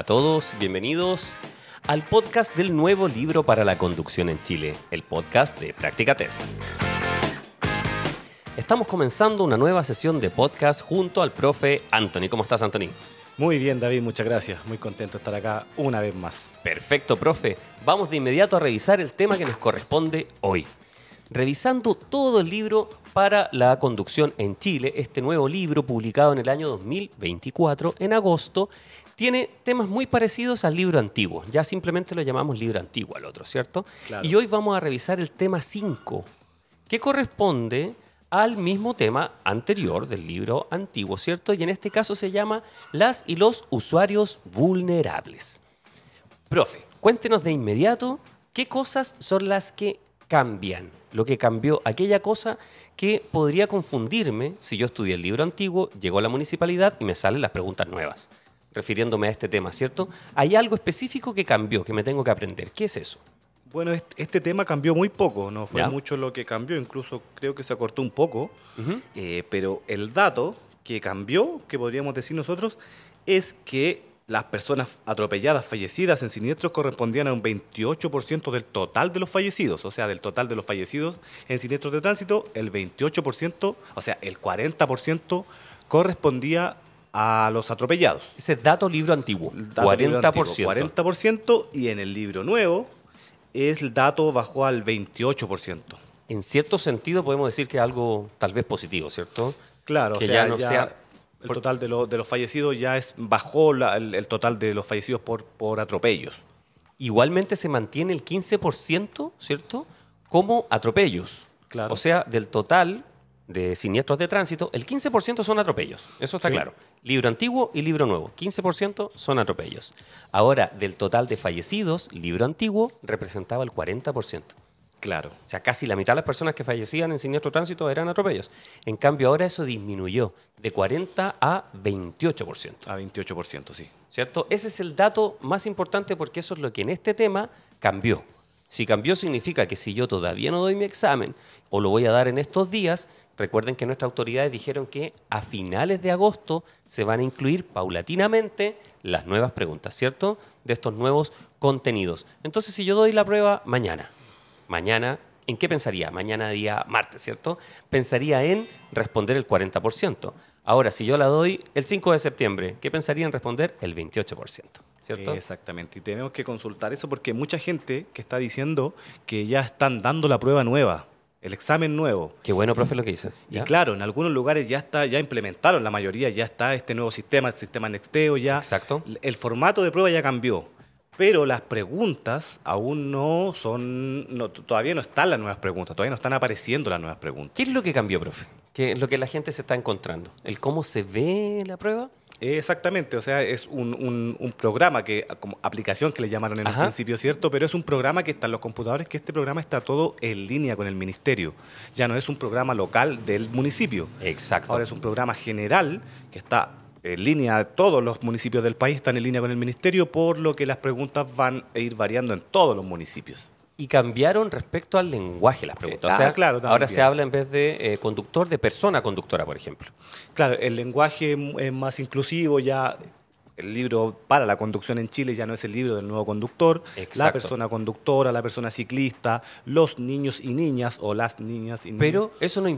a todos, bienvenidos al podcast del nuevo libro para la conducción en Chile, el podcast de Práctica Test. Estamos comenzando una nueva sesión de podcast junto al profe Anthony. ¿Cómo estás, Anthony? Muy bien, David, muchas gracias. Muy contento de estar acá una vez más. Perfecto, profe. Vamos de inmediato a revisar el tema que nos corresponde hoy. Revisando todo el libro para la conducción en Chile, este nuevo libro publicado en el año 2024, en agosto, tiene temas muy parecidos al libro antiguo. Ya simplemente lo llamamos libro antiguo al otro, ¿cierto? Y hoy vamos a revisar el tema 5, que corresponde al mismo tema anterior del libro antiguo, ¿cierto? Y en este caso se llama Las y los usuarios vulnerables. Profe, cuéntenos de inmediato qué cosas son las que cambian, lo que cambió aquella cosa que podría confundirme si yo estudié el libro antiguo, llegó a la municipalidad y me salen las preguntas nuevas refiriéndome a este tema, ¿cierto? Hay algo específico que cambió, que me tengo que aprender. ¿Qué es eso? Bueno, este, tema cambió muy poco, no fue mucho lo que cambió, incluso creo que se acortó un poco, eh, pero el dato que cambió, que podríamos decir nosotros, es que las personas atropelladas, fallecidas en siniestros correspondían a un 28% del total de los fallecidos, o sea, del total de los fallecidos en siniestros de tránsito, el 28%, o sea, el 40% correspondía a los atropellados. Ese dato libro antiguo, 40%. 40% y en el libro nuevo el dato bajó al 28%. En cierto sentido podemos decir que es algo tal vez positivo, ¿cierto? Claro, o sea, ya no sea el total de, los fallecidos ya es bajó el, total de los fallecidos por, por atropellos. Igualmente se mantiene el 15%, ¿cierto? Como atropellos. Claro. O sea, del total de siniestros de tránsito, el 15% son atropellos, eso está claro. Libro antiguo y libro nuevo, 15% son atropellos. Ahora, del total de fallecidos, libro antiguo representaba el 40%. Claro. O sea, casi la mitad de las personas que fallecían en siniestro tránsito eran atropellos. En cambio, ahora eso disminuyó de 40 a 28%. A 28%, sí. ¿Cierto? Ese es el dato más importante porque eso es lo que en este tema cambió. Si cambió significa que si yo todavía no doy mi examen o lo voy a dar en estos días, Recuerden que nuestras autoridades dijeron que a finales de agosto se van a incluir paulatinamente las nuevas preguntas, ¿cierto? De estos nuevos contenidos. Entonces, si yo doy la prueba mañana, mañana, ¿en qué pensaría? Mañana día martes, ¿cierto? Pensaría en responder el 40%. Ahora, si yo la doy el 5 de septiembre, ¿qué pensaría en responder? El 28%. ¿Cierto? Exactamente, y tenemos que consultar eso porque mucha gente que está diciendo que ya están dando la prueba nueva, el examen nuevo. Qué bueno, profe, lo que dice. Y claro, en algunos lugares ya está, ya implementaron, la mayoría ya está este nuevo sistema, el sistema Nexteo ya. Exacto. El formato de prueba ya cambió, pero las preguntas aún no son, todavía no están las nuevas preguntas, todavía no están apareciendo las nuevas preguntas. ¿Qué es lo que cambió, profe? ¿Qué es lo que la gente se está encontrando? ¿El cómo se ve la prueba? Exactamente, o sea, es un, un, programa que, como aplicación que le llamaron en el principio, ¿cierto? Pero es un programa que está en los computadores, que este programa está todo en línea con el ministerio. Ya no es un programa local del municipio. Exacto. Ahora es un programa general que está en línea, todos los municipios del país están en línea con el ministerio, por lo que las preguntas van a ir variando en todos los municipios y cambiaron respecto al lenguaje las preguntas. Ah, ahora se habla en vez de eh, conductor, de persona conductora, por ejemplo. Claro, el lenguaje es más inclusivo, ya el libro para la conducción en Chile ya no es el libro del nuevo conductor, la persona conductora, la persona ciclista, los niños y niñas o las niñas y niños. Pero eso no,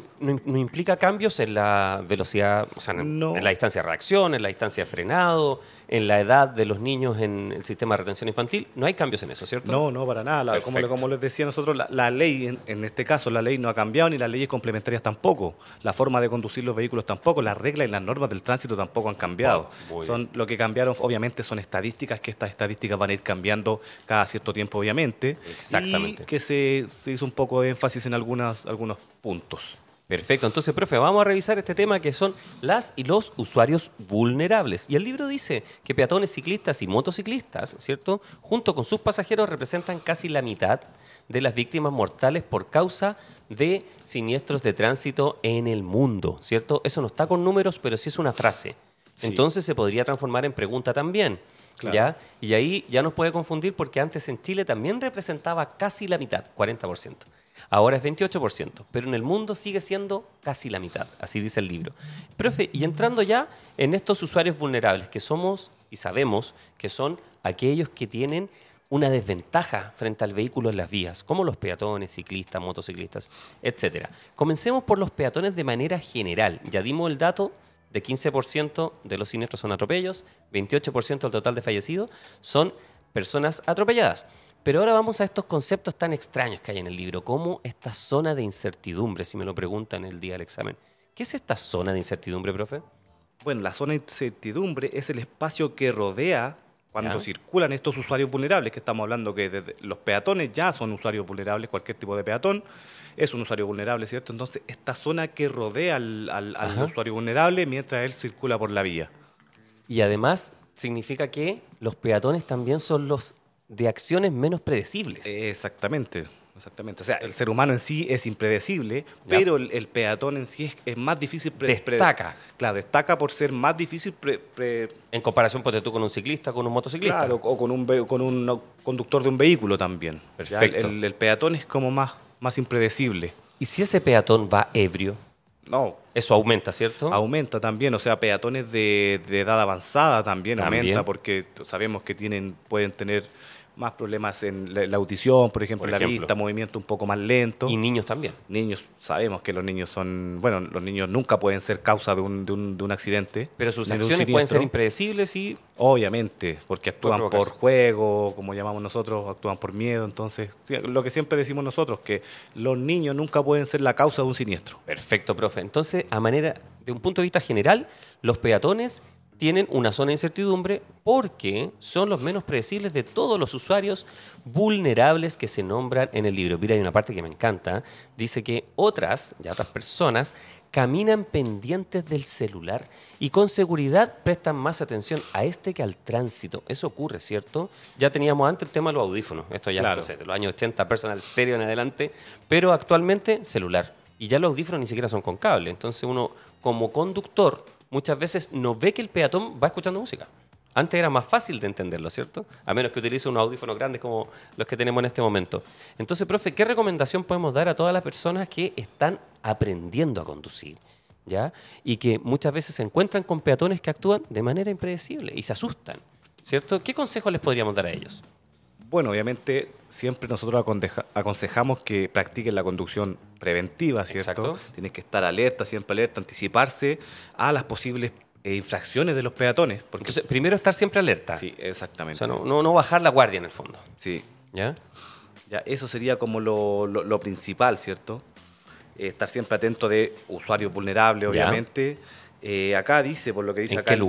implica cambios en la velocidad, o sea, en la distancia de reacción, en la distancia de frenado, en la edad de los niños en el sistema de retención infantil. No hay cambios en eso, ¿cierto? No, no, para nada. como, les decía nosotros, la, ley, en, este caso, la ley no ha cambiado ni las leyes complementarias tampoco. La forma de conducir los vehículos tampoco. Las reglas y las normas del tránsito tampoco han cambiado. Ah, son Lo que cambiaron, obviamente, son estadísticas, que estas estadísticas van a ir cambiando cada cierto tiempo, obviamente. Exactamente. Y que se, hizo un poco de énfasis en algunas, algunos puntos. Perfecto, entonces, profe, vamos a revisar este tema que son las y los usuarios vulnerables. Y el libro dice que peatones, ciclistas y motociclistas, ¿cierto? Junto con sus pasajeros representan casi la mitad de las víctimas mortales por causa de siniestros de tránsito en el mundo, ¿cierto? Eso no está con números, pero sí es una frase. Entonces se podría transformar en pregunta también. ¿ya? Y ahí ya nos puede confundir porque antes en Chile también representaba casi la mitad, 40%. Ahora es 28%, pero en el mundo sigue siendo casi la mitad, así dice el libro. Profe, y entrando ya en estos usuarios vulnerables, que somos y sabemos que son aquellos que tienen una desventaja frente al vehículo en las vías, como los peatones, ciclistas, motociclistas, etc. Comencemos por los peatones de manera general. Ya dimos el dato de 15% de los siniestros son atropellos, 28% del total de fallecidos son personas atropelladas. Pero ahora vamos a estos conceptos tan extraños que hay en el libro, como esta zona de incertidumbre, si me lo preguntan el día del examen. ¿Qué es esta zona de incertidumbre, profe? Bueno, la zona de incertidumbre es el espacio que rodea cuando circulan estos usuarios vulnerables, que estamos hablando que los peatones ya son usuarios vulnerables, cualquier tipo de peatón es un usuario vulnerable, ¿cierto? Entonces, esta zona que rodea al usuario vulnerable mientras él circula por la vía. Y además significa que los peatones también son los de acciones menos predecibles. Exactamente. Exactamente. O sea, el ser humano en sí es impredecible, pero el, peatón en sí es, más difícil. destaca. claro, destaca por ser más difícil. Pre, en comparación, pues tú con un ciclista, con un motociclista. Claro, o con un, con un conductor de un vehículo también. Perfecto. El, peatón es como más, más impredecible. ¿Y si ese peatón va ebrio? No. Eso aumenta, ¿cierto? Aumenta también, o sea, peatones de, edad avanzada también, también, aumenta porque sabemos que tienen pueden tener más problemas en la, audición, por ejemplo, por la vista, movimiento un poco más lento. Y niños también. Niños, sabemos que los niños son, bueno, los niños nunca pueden ser causa de un, de un accidente. Pero sus acciones pueden ser impredecibles y... Obviamente, porque actúan por juego, como llamamos nosotros, actúan por miedo. Entonces, lo que siempre decimos nosotros, que los niños nunca pueden ser la causa de un siniestro. Perfecto, profe. Entonces, a manera, de un punto de vista general, los peatones tienen una zona de incertidumbre porque son los menos predecibles de todos los usuarios vulnerables que se nombran en el libro. Mira, hay una parte que me encanta. Dice que otras, ya otras personas, caminan pendientes del celular y con seguridad prestan más atención a este que al tránsito. Eso ocurre, ¿cierto? Ya teníamos antes el tema de los audífonos, esto ya claro. de los años 80, personal stereo en adelante, pero actualmente celular. Y ya los audífonos ni siquiera son con cable. Entonces uno como conductor muchas veces no ve que el peatón va escuchando música. Antes era más fácil de entenderlo, ¿cierto? A menos que utilice unos audífonos grandes como los que tenemos en este momento. Entonces, profe, ¿qué recomendación podemos dar a todas las personas que están aprendiendo a conducir? ¿Ya? Y que muchas veces se encuentran con peatones que actúan de manera impredecible y se asustan, ¿cierto? ¿Qué consejos les podríamos dar a ellos? Bueno, obviamente siempre nosotros aconsejamos que practiquen la conducción preventiva, ¿cierto? Exacto. Tienes que estar alerta, siempre alerta, anticiparse a las posibles eh, infracciones de los peatones. Porque... Entonces, primero estar siempre alerta. Sí, exactamente. O sea, no, no, bajar la guardia en el fondo. Sí. ¿Ya? Ya, eso sería como lo, principal, ¿cierto? Eh, estar siempre atento de usuarios vulnerables, obviamente. Eh, acá dice, por lo que dice acá el,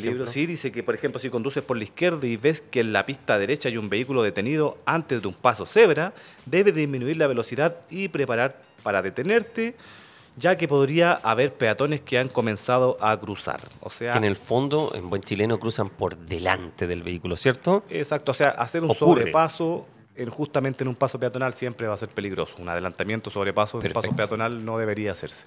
libro, sí, dice que, por ejemplo, si conduces por la izquierda y ves que en la pista derecha hay un vehículo detenido antes de un paso cebra, debes disminuir la velocidad y preparar para detenerte, ya que podría haber peatones que han comenzado a cruzar. O sea, en el fondo, en buen chileno, cruzan por delante del vehículo, ¿cierto? Exacto, o sea, hacer un sobrepaso en justamente en un paso peatonal siempre va a ser peligroso. Un adelantamiento, sobrepaso, en un paso peatonal no debería hacerse.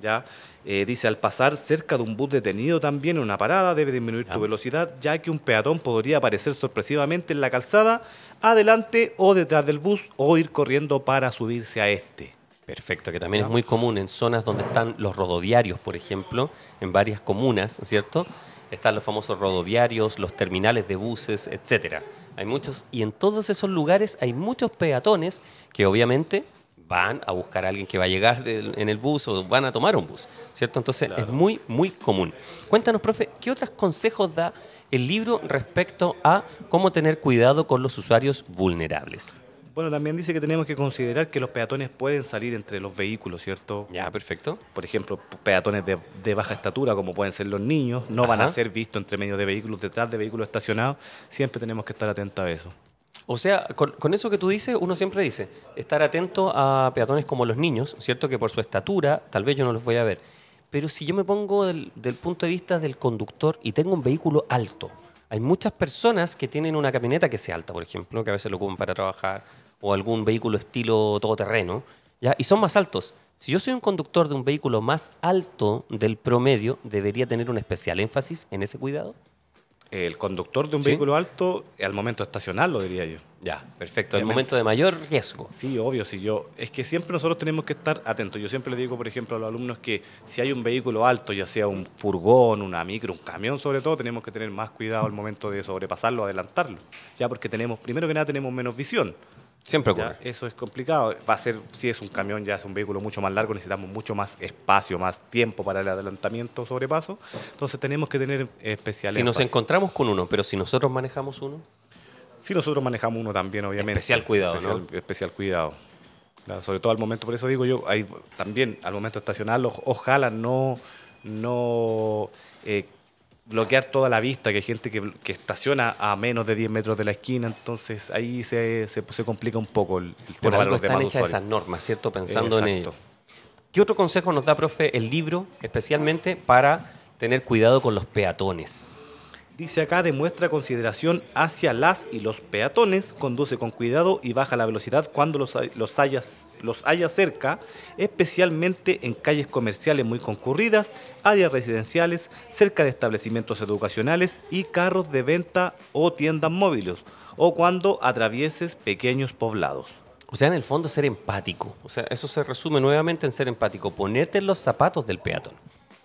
¿ya? Eh, dice, al pasar cerca de un bus detenido también en una parada, debe disminuir tu velocidad, ya que un peatón podría aparecer sorpresivamente en la calzada, adelante o detrás del bus, o ir corriendo para subirse a este. Perfecto, que también es muy común en zonas donde están los rodoviarios, por ejemplo, en varias comunas, ¿cierto? Están los famosos rodoviarios, los terminales de buses, etcétera. Hay muchos, y en todos esos lugares hay muchos peatones que obviamente van a buscar a alguien que va a llegar en el bus o van a tomar un bus, ¿cierto? Entonces es muy, muy común. Cuéntanos, profe, ¿qué otros consejos da el libro respecto a cómo tener cuidado con los usuarios vulnerables? Bueno, también dice que tenemos que considerar que los peatones pueden salir entre los vehículos, ¿cierto? Ya, perfecto. Por ejemplo, peatones de, baja estatura, como pueden ser los niños, no van a ser vistos entre medio de vehículos, detrás de vehículos estacionados. Siempre tenemos que estar atentos a eso. O sea, con, eso que tú dices, uno siempre dice, estar atento a peatones como los niños, ¿cierto? Que por su estatura, tal vez yo no los voy a ver. Pero si yo me pongo del, punto de vista del conductor y tengo un vehículo alto, hay muchas personas que tienen una camioneta que sea alta, por ejemplo, que a veces lo ocupan para trabajar, o algún vehículo estilo todoterreno, ¿ya? Y son más altos. Si yo soy un conductor de un vehículo más alto del promedio, ¿debería tener un especial énfasis en ese cuidado? el conductor de un vehículo alto al momento de estacionarlo, diría yo. Ya, perfecto. El momento de mayor riesgo. Sí, obvio, Sí, yo. Es que siempre nosotros tenemos que estar atentos. Yo siempre le digo, por ejemplo, a los alumnos que si hay un vehículo alto, ya sea un furgón, una micro, un camión sobre todo, tenemos que tener más cuidado al momento de sobrepasarlo, adelantarlo. Ya porque tenemos, primero que nada, tenemos menos visión. Siempre ocurre. eso es complicado. Va a ser, si es un camión, ya es un vehículo mucho más largo, necesitamos mucho más espacio, más tiempo para el adelantamiento, sobrepaso. Entonces tenemos que tener especiales. Si nos encontramos con uno, pero si nosotros manejamos uno. Si nosotros manejamos uno también, obviamente. Especial cuidado, especial, ¿no? Especial cuidado. sobre todo al momento, por eso digo yo, hay, también al momento estacional estacionarlos, ojalá no, no eh, bloquear toda la vista, que hay gente que, estaciona a menos de 10 metros de la esquina, entonces ahí se, complica un poco el, el tema Por algo de están hechas esas normas, ¿cierto? Pensando en ello. ¿Qué otro consejo nos da, profe, el libro, especialmente para tener cuidado con los peatones? Dice acá, demuestra consideración hacia las y los peatones, conduce con cuidado y baja la velocidad cuando los, los, haya, los cerca, especialmente en calles comerciales muy concurridas, áreas residenciales, cerca de establecimientos educacionales y carros de venta o tiendas móviles, o cuando atravieses pequeños poblados. O sea, en el fondo ser empático. O sea, eso se resume nuevamente en ser empático, ponerte los zapatos del peatón.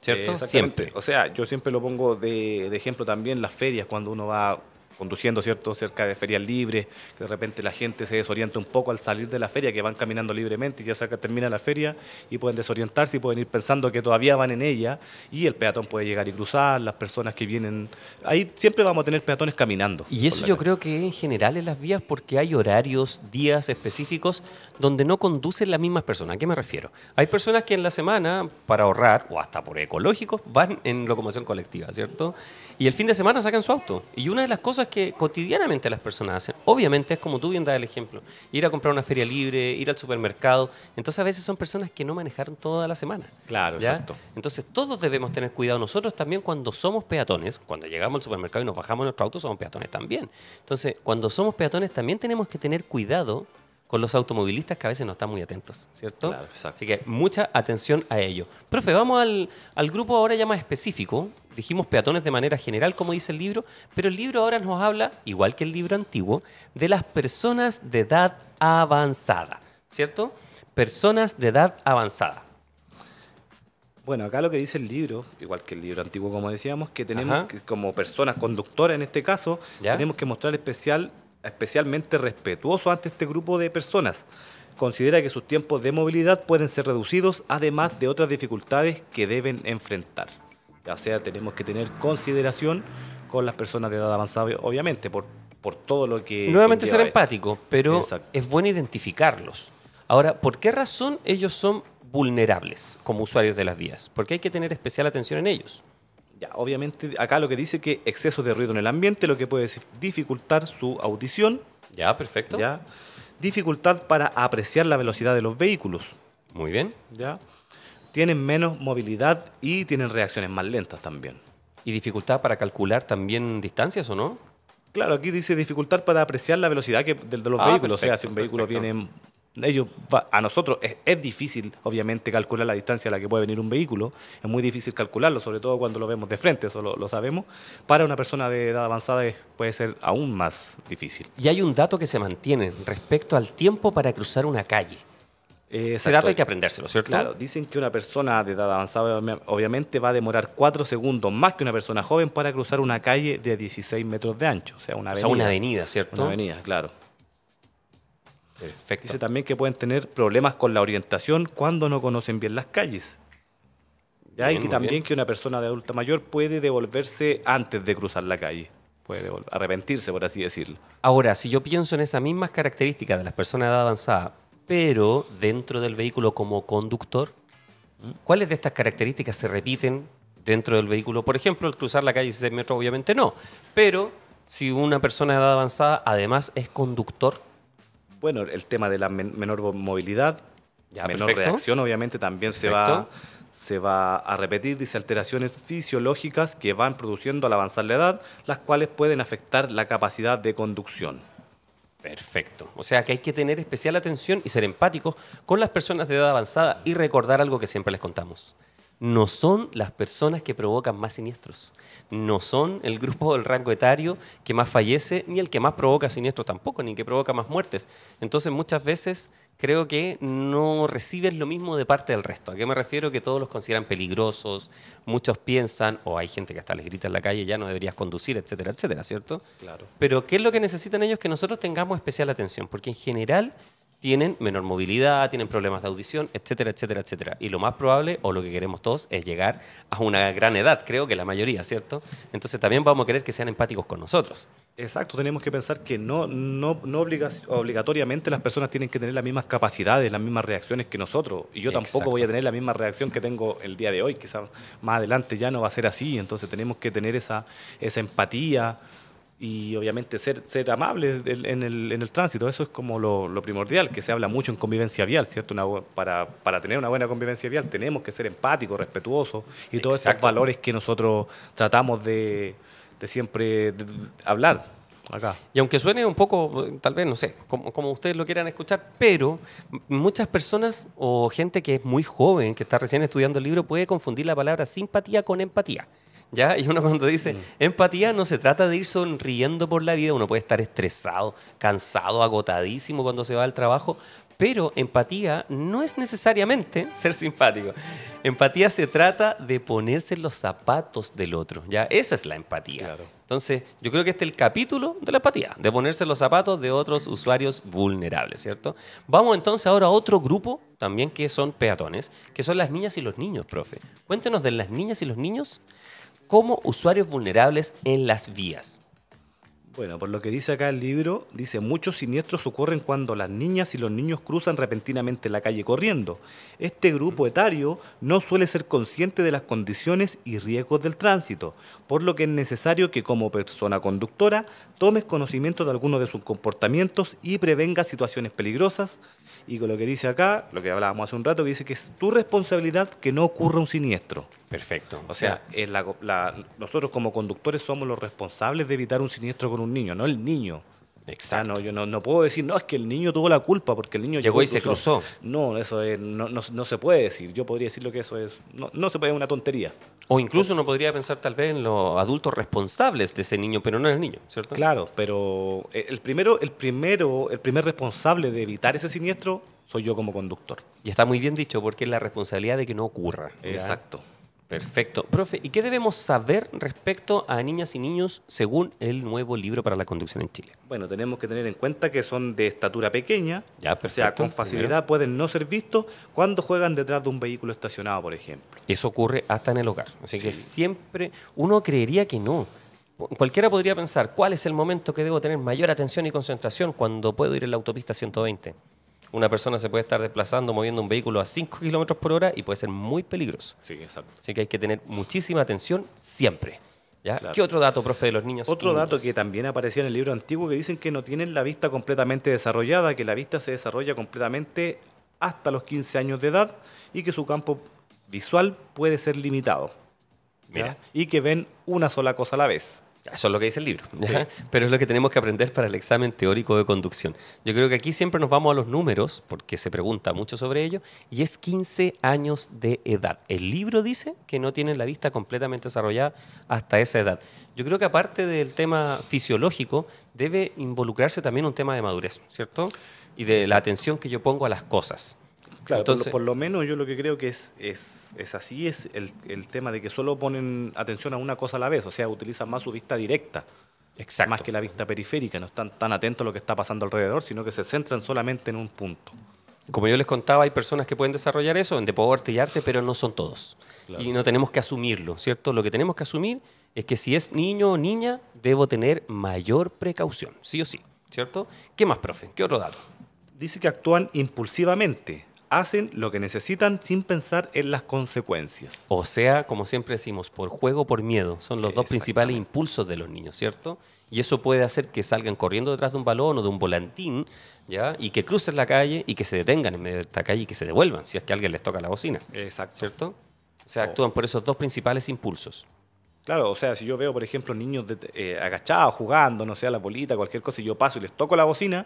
¿Cierto? siempre. O sea, yo siempre lo pongo de, de ejemplo también las ferias, cuando uno va conduciendo cierto cerca de ferias libres, que de repente la gente se desorienta un poco al salir de la feria, que van caminando libremente y ya cerca termina la feria y pueden desorientarse y pueden ir pensando que todavía van en ella y el peatón puede llegar y cruzar, las personas que vienen, ahí siempre vamos a tener peatones caminando. Y eso yo creo que en general en las vías porque hay horarios, días específicos donde no conducen las mismas personas. ¿A qué me refiero? Hay personas que en la semana para ahorrar o hasta por ecológicos van en locomoción colectiva, ¿cierto? Y el fin de semana sacan su auto. Y una de las cosas que cotidianamente las personas hacen. Obviamente es como tú bien das el ejemplo, ir a comprar una feria libre, ir al supermercado. Entonces a veces son personas que no manejaron toda la semana. Claro, exacto. Entonces todos debemos tener cuidado. Nosotros también cuando somos peatones, cuando llegamos al supermercado y nos bajamos en nuestro auto, somos peatones también. Entonces cuando somos peatones también tenemos que tener cuidado con los automovilistas que a veces no están muy atentos, ¿cierto? Claro, Así que mucha atención a ello. Profe, vamos al, grupo ahora ya más específico. Dijimos peatones de manera general, como dice el libro, pero el libro ahora nos habla, igual que el libro antiguo, de las personas de edad avanzada, ¿cierto? Personas de edad avanzada. Bueno, acá lo que dice el libro, igual que el libro antiguo, como decíamos, que tenemos, como personas conductoras en este caso, tenemos que mostrar especial especialmente respetuoso ante este grupo de personas. Considera que sus tiempos de movilidad pueden ser reducidos, además de otras dificultades que deben enfrentar. O sea, tenemos que tener consideración con las personas de edad avanzada, obviamente, por, por todo lo que... Nuevamente ser empático, pero es bueno identificarlos. Ahora, ¿por qué razón ellos son vulnerables como usuarios de las vías? Porque hay que tener especial atención en ellos. Ya, obviamente acá lo que dice que exceso de ruido en el ambiente, lo que puede dificultar su audición. Ya, perfecto. Ya. Dificultad para apreciar la velocidad de los vehículos. Muy bien. Ya. Tienen menos movilidad y tienen reacciones más lentas también. ¿Y dificultad para calcular también distancias o no? Claro, aquí dice dificultad para apreciar la velocidad que, de, los ah, vehículos. o sea, si un vehículo viene ellos a nosotros es, difícil, obviamente, calcular la distancia a la que puede venir un vehículo. Es muy difícil calcularlo, sobre todo cuando lo vemos de frente, eso lo, sabemos. Para una persona de edad avanzada puede ser aún más difícil. Y hay un dato que se mantiene respecto al tiempo para cruzar una calle. Eh, Ese dato hay que aprendérselo, ¿cierto? Claro, dicen que una persona de edad avanzada obviamente va a demorar cuatro segundos más que una persona joven para cruzar una calle de 16 metros de ancho. O sea, una una avenida, ¿cierto? Una avenida, claro. Dice también que pueden tener problemas con la orientación cuando no conocen bien las calles. y también que una persona de adulta mayor puede devolverse antes de cruzar la calle. Puede arrepentirse, por así decirlo. Ahora, si yo pienso en esas mismas características de las personas de edad avanzada, pero dentro del vehículo como conductor, ¿cuáles de estas características se repiten dentro del vehículo? Por ejemplo, el cruzar la calle 16 metros, obviamente no. Pero si una persona de edad avanzada además es conductor, bueno, el tema de la menor movilidad, menor reacción, obviamente también se va, se va a repetir, dice, alteraciones fisiológicas que van produciendo al avanzar la edad, las cuales pueden afectar la capacidad de conducción. Perfecto. O sea que hay que tener especial atención y ser empáticos con las personas de edad avanzada y recordar algo que siempre les contamos no son las personas que provocan más siniestros, no son el grupo del rango etario que más fallece, ni el que más provoca siniestros tampoco, ni el que provoca más muertes. Entonces muchas veces creo que no recibes lo mismo de parte del resto. ¿A qué me refiero? Que todos los consideran peligrosos, muchos piensan, o hay gente que hasta les grita en la calle, ya no deberías conducir, etcétera, etcétera, ¿cierto? Claro. Pero ¿qué es lo que necesitan ellos? Que nosotros tengamos especial atención, porque en general tienen menor movilidad, tienen problemas de audición, etcétera, etcétera, etcétera. Y lo más probable, o lo que queremos todos, es llegar a una gran edad, creo que la mayoría, ¿cierto? Entonces también vamos a querer que sean empáticos con nosotros. Exacto, tenemos que pensar que no, no, obligatoriamente las personas tienen que tener las mismas capacidades, las mismas reacciones que nosotros. Y yo tampoco voy a tener la misma reacción que tengo el día de hoy, quizás más adelante ya no va a ser así, entonces tenemos que tener esa, esa empatía y obviamente ser, ser amable en el, tránsito, eso es como lo, primordial, que se habla mucho en convivencia vial, ¿cierto? para, para tener una buena convivencia vial tenemos que ser empáticos, respetuosos y todos esos valores que nosotros tratamos de, siempre hablar. Acá. Y aunque suene un poco, tal vez, no sé, como, como ustedes lo quieran escuchar, pero muchas personas o gente que es muy joven, que está recién estudiando el libro, puede confundir la palabra simpatía con empatía. ¿ya? Y uno cuando dice mm. empatía no se trata de ir sonriendo por la vida, uno puede estar estresado, cansado, agotadísimo cuando se va al trabajo, pero empatía no es necesariamente ser simpático. Empatía se trata de ponerse los zapatos del otro. Ya, esa es la empatía. Entonces, yo creo que este es el capítulo de la empatía, de ponerse los zapatos de otros usuarios vulnerables, ¿cierto? Vamos entonces ahora a otro grupo también que son peatones, que son las niñas y los niños, profe. Cuéntenos de las niñas y los niños como usuarios vulnerables en las vías. Bueno, por lo que dice acá el libro, dice, muchos siniestros ocurren cuando las niñas y los niños cruzan repentinamente la calle corriendo. Este grupo etario no suele ser consciente de las condiciones y riesgos del tránsito, por lo que es necesario que como persona conductora tomes conocimiento de algunos de sus comportamientos y prevenga situaciones peligrosas. Y con lo que dice acá, lo que hablábamos hace un rato, que dice que es tu responsabilidad que no ocurra un siniestro. Perfecto. O sea, eh, nosotros como conductores somos los responsables de evitar un siniestro con un niño, no el niño. Exacto. no, yo no, puedo decir, no, es que el niño tuvo la culpa porque el niño llegó, y se cruzó. No, eso no, se puede decir. Yo podría decir lo que eso es. No, se puede, es una tontería. O incluso uno podría pensar tal vez en los adultos responsables de ese niño, pero no en el niño, ¿cierto? Claro, pero eh, el primero, el primero, el primer responsable de evitar ese siniestro soy yo como conductor. Y está muy bien dicho porque es la responsabilidad de que no ocurra. Exacto. Perfecto. Profe, ¿y qué debemos saber respecto a niñas y niños según el nuevo libro para la conducción en Chile? Bueno, tenemos que tener en cuenta que son de estatura pequeña, ya, o sea, con facilidad pueden no ser vistos cuando juegan detrás de un vehículo estacionado, por ejemplo. Eso ocurre hasta en el hogar, así que siempre uno creería que no. Cualquiera podría pensar, ¿cuál es el momento que debo tener mayor atención y concentración cuando puedo ir en la autopista 120? Una persona se puede estar desplazando, moviendo un vehículo a 5 kilómetros por hora y puede ser muy peligroso. Sí, exacto. Así que hay que tener muchísima atención siempre. ¿Ya? ¿Qué otro dato, profe, de los niños? Otro dato que también aparecía en el libro antiguo que dicen que no tienen la vista completamente desarrollada, que la vista se desarrolla completamente hasta los 15 años de edad y que su campo visual puede ser limitado. Mira. Y que ven una sola cosa a la vez. Eso es lo que dice el libro, pero es lo que tenemos que aprender para el examen teórico de conducción. Yo creo que aquí siempre nos vamos a los números, porque se pregunta mucho sobre ello, y es 15 años de edad. El libro dice que no tienen la vista completamente desarrollada hasta esa edad. Yo creo que aparte del tema fisiológico, debe involucrarse también un tema de madurez, ¿cierto? Y de la atención que yo pongo a las cosas. Claro, Entonces, por, lo, menos yo lo que creo que es, es, así, es el, tema de que solo ponen atención a una cosa a la vez, o sea, utilizan más su vista directa, Exacto. más que la vista periférica, no están tan atentos a lo que está pasando alrededor, sino que se centran solamente en un punto. Como yo les contaba, hay personas que pueden desarrollar eso en deporte y arte, pero no son todos. Y no tenemos que asumirlo, ¿cierto? Lo que tenemos que asumir es que si es niño o niña, debo tener mayor precaución, sí o sí, ¿cierto? ¿Qué más, profe? ¿Qué otro dato? Dice que actúan impulsivamente, hacen lo que necesitan sin pensar en las consecuencias. O sea, como siempre decimos, por juego o por miedo, son los dos principales impulsos de los niños, ¿cierto? Y eso puede hacer que salgan corriendo detrás de un balón o de un volantín, ¿ya? Y que crucen la calle y que se detengan en medio de esta calle y que se devuelvan si es que alguien les toca la bocina. Exacto. ¿Cierto? O sea, oh. actúan por esos dos principales impulsos. Claro, o sea, si yo veo, por ejemplo, niños eh, agachados jugando, no sé, a la bolita, cualquier cosa, y yo paso y les toco la bocina,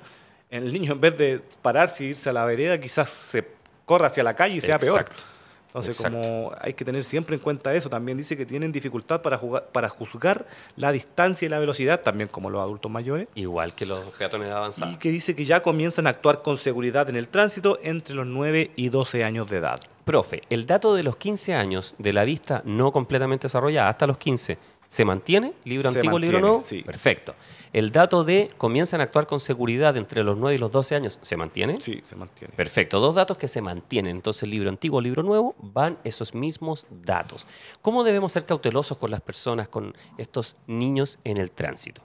el niño en vez de pararse y e irse a la vereda, quizás se corra hacia la calle y sea Exacto. peor. Entonces, como hay que tener siempre en cuenta eso, también dice que tienen dificultad para, jugar, para juzgar la distancia y la velocidad, también como los adultos mayores. Igual que los peatones avanzados, Y que dice que ya comienzan a actuar con seguridad en el tránsito entre los 9 y 12 años de edad. Profe, el dato de los 15 años de la vista no completamente desarrollada, hasta los 15, ¿Se mantiene? ¿Libro antiguo, libro nuevo? Sí. Perfecto. El dato de comienzan a actuar con seguridad entre los 9 y los 12 años, ¿se mantiene? Sí, se mantiene. Perfecto, dos datos que se mantienen. Entonces, libro antiguo, libro nuevo, van esos mismos datos. ¿Cómo debemos ser cautelosos con las personas, con estos niños en el tránsito?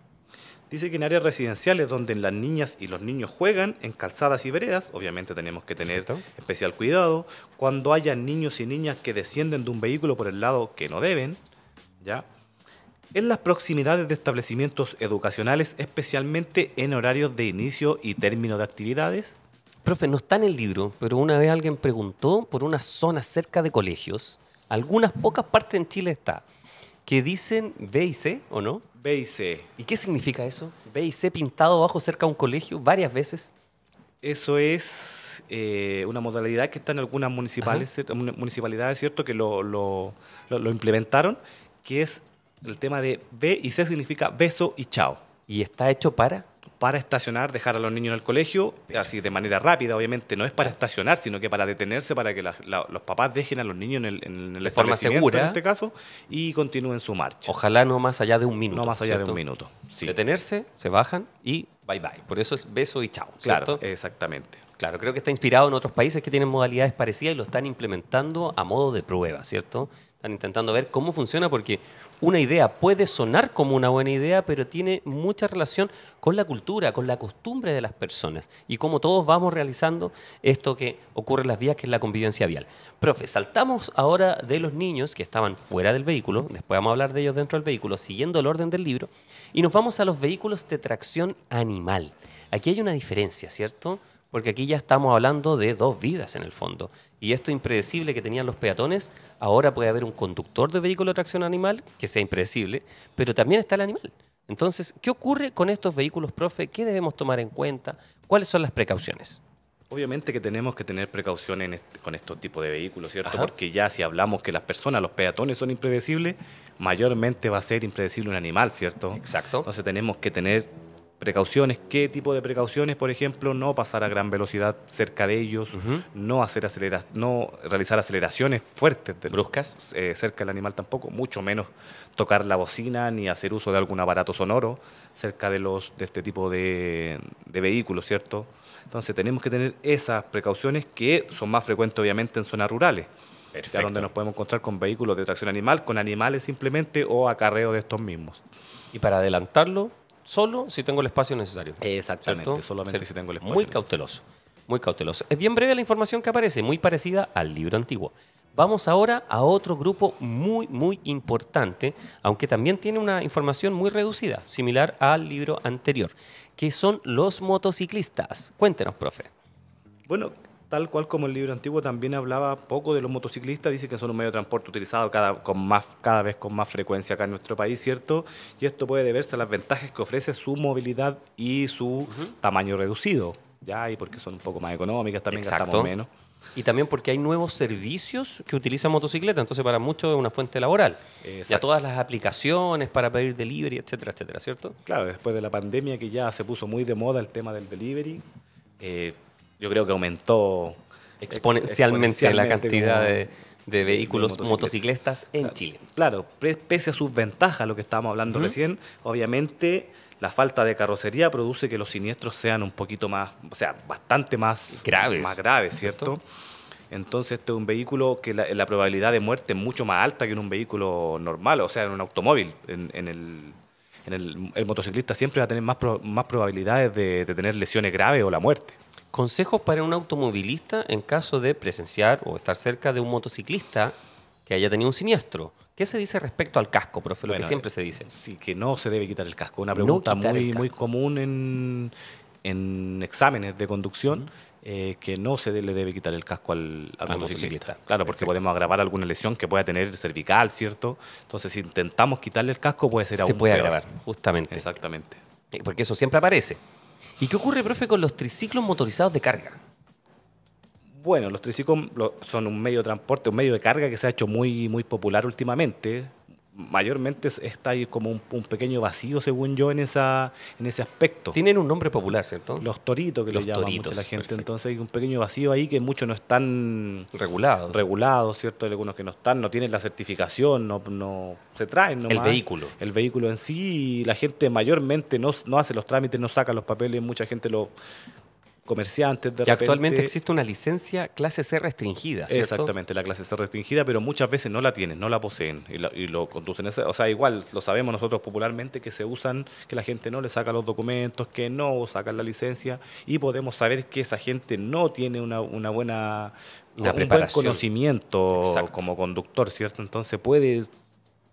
Dice que en áreas residenciales donde las niñas y los niños juegan en calzadas y veredas, obviamente tenemos que tener especial cuidado. Cuando haya niños y niñas que descienden de un vehículo por el lado que no deben, ¿ya? en las proximidades de establecimientos educacionales, especialmente en horarios de inicio y término de actividades? Profe, no está en el libro, pero una vez alguien preguntó por una zona cerca de colegios, algunas pocas partes en Chile está, que dicen B y C, ¿o no? B y C. ¿Y qué significa eso? B y C pintado abajo cerca de un colegio varias veces. Eso es eh, una modalidad que está en algunas municipalidades, ¿cierto? Que lo implementaron, que es el tema de B y C significa beso y chao. ¿Y está hecho para? Para estacionar, dejar a los niños en el colegio, así de manera rápida, obviamente. No es para estacionar, sino que para detenerse, para que los papás dejen a los niños en el, en de forma segura. En este caso, y continúen su marcha. Ojalá no más allá de un minuto. No más allá de un minuto. Detenerse, se bajan y bye bye. Por eso es beso y chao. Claro, exactamente. Claro, creo que está inspirado en otros países que tienen modalidades parecidas y lo están implementando a modo de prueba, ¿cierto? Están intentando ver cómo funciona porque una idea puede sonar como una buena idea, pero tiene mucha relación con la cultura, con la costumbre de las personas y cómo todos vamos realizando esto que ocurre en las vías, que es la convivencia vial. Profe, saltamos ahora de los niños que estaban fuera del vehículo, después vamos a hablar de ellos dentro del vehículo, siguiendo el orden del libro, y nos vamos a los vehículos de tracción animal. Aquí hay una diferencia, ¿cierto? porque aquí ya estamos hablando de dos vidas en el fondo. Y esto impredecible que tenían los peatones, ahora puede haber un conductor de vehículo de tracción animal, que sea impredecible, pero también está el animal. Entonces, ¿qué ocurre con estos vehículos, profe? ¿Qué debemos tomar en cuenta? ¿Cuáles son las precauciones? Obviamente que tenemos que tener precauciones con estos tipos de vehículos, ¿cierto? Porque ya si hablamos que las personas, los peatones son impredecibles, mayormente va a ser impredecible un animal, ¿cierto? Exacto. Entonces tenemos que tener precauciones, qué tipo de precauciones, por ejemplo, no pasar a gran velocidad cerca de ellos, no hacer no realizar aceleraciones fuertes, bruscas, eh, cerca del animal tampoco, mucho menos tocar la bocina ni hacer uso de algún aparato sonoro cerca de los de este tipo de, vehículos, ¿cierto? Entonces tenemos que tener esas precauciones que son más frecuentes obviamente en zonas rurales. ya donde nos podemos encontrar con vehículos de tracción animal, con animales simplemente o acarreo de estos mismos. Y para adelantarlo, solo si tengo el espacio necesario. Exactamente, solamente si tengo el espacio. Muy cauteloso, muy cauteloso. Es bien breve la información que aparece, muy parecida al libro antiguo. Vamos ahora a otro grupo muy, muy importante, aunque también tiene una información muy reducida, similar al libro anterior, que son los motociclistas. Cuéntenos, profe. Bueno, tal cual como el libro antiguo, también hablaba poco de los motociclistas, dice que son un medio de transporte utilizado cada, con más, cada vez con más frecuencia acá en nuestro país, ¿cierto? Y esto puede deberse a las ventajas que ofrece su movilidad y su tamaño reducido, ¿ya? Y porque son un poco más económicas, también gastamos menos. Y también porque hay nuevos servicios que utilizan motocicleta, entonces para muchos es una fuente laboral. Ya todas las aplicaciones para pedir delivery, etcétera, etcétera, ¿cierto? Claro, después de la pandemia que ya se puso muy de moda el tema del delivery, eh, yo creo que aumentó exponencialmente, la cantidad de, vehículos motociclistas en Chile. Claro, pese a sus ventajas, lo que estábamos hablando recién, obviamente la falta de carrocería produce que los siniestros sean un poquito más, o sea, bastante más graves, más graves ¿cierto? Entonces, este es un vehículo que la, probabilidad de muerte es mucho más alta que en un vehículo normal, o sea, en un automóvil. En, el, motociclista siempre va a tener más, más probabilidades de, tener lesiones graves o la muerte. Consejos para un automovilista en caso de presenciar o estar cerca de un motociclista que haya tenido un siniestro. ¿Qué se dice respecto al casco, profe? Lo que siempre se eh, dice. Sí, que no se debe quitar el casco. Una pregunta muy, común en, exámenes de conducción. es eh, que no se le debe quitar el casco al, motociclista. Claro, porque podemos agravar alguna lesión que pueda tener cervical, ¿cierto? Entonces, si intentamos quitarle el casco, puede ser se Se puede agravar, justamente. Exactamente. Eh, porque eso siempre aparece. ¿Y qué ocurre, profe, con los triciclos motorizados de carga? Bueno, los triciclos son un medio de transporte, un medio de carga que se ha hecho muy, muy popular últimamente mayormente está ahí como un, pequeño vacío, según yo, en, esa, en ese aspecto. Tienen un nombre popular, ¿cierto? Los toritos, que los le llaman toritos, la gente. Entonces hay un pequeño vacío ahí que muchos no están... Regulados. Regulados, ¿cierto? algunos que no están, no tienen la certificación, no, no se traen El vehículo. El vehículo en sí, la gente mayormente no, no hace los trámites, no saca los papeles, mucha gente lo comerciantes de actualmente existe una licencia clase C restringida, ¿cierto? Exactamente, la clase C restringida, pero muchas veces no la tienen, no la poseen y, lo conducen. O sea, igual lo sabemos nosotros popularmente que se usan, que la gente no le saca los documentos, que no sacan la licencia y podemos saber que esa gente no tiene una, buena... Una un buen conocimiento como conductor, ¿cierto? Entonces puede